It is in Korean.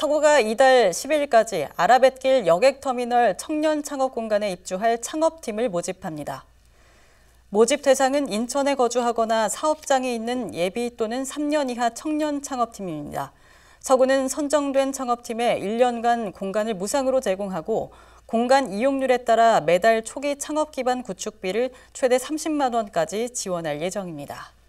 서구가 이달 10일까지 아라뱃길 여객터미널 청년 창업 공간에 입주할 창업팀을 모집합니다. 모집 대상은 인천에 거주하거나 사업장이 있는 예비 또는 3년 이하 청년 창업팀입니다. 서구는 선정된 창업팀에 1년간 공간을 무상으로 제공하고 공간 이용률에 따라 매달 초기 창업 기반 구축비를 최대 30만 원까지 지원할 예정입니다.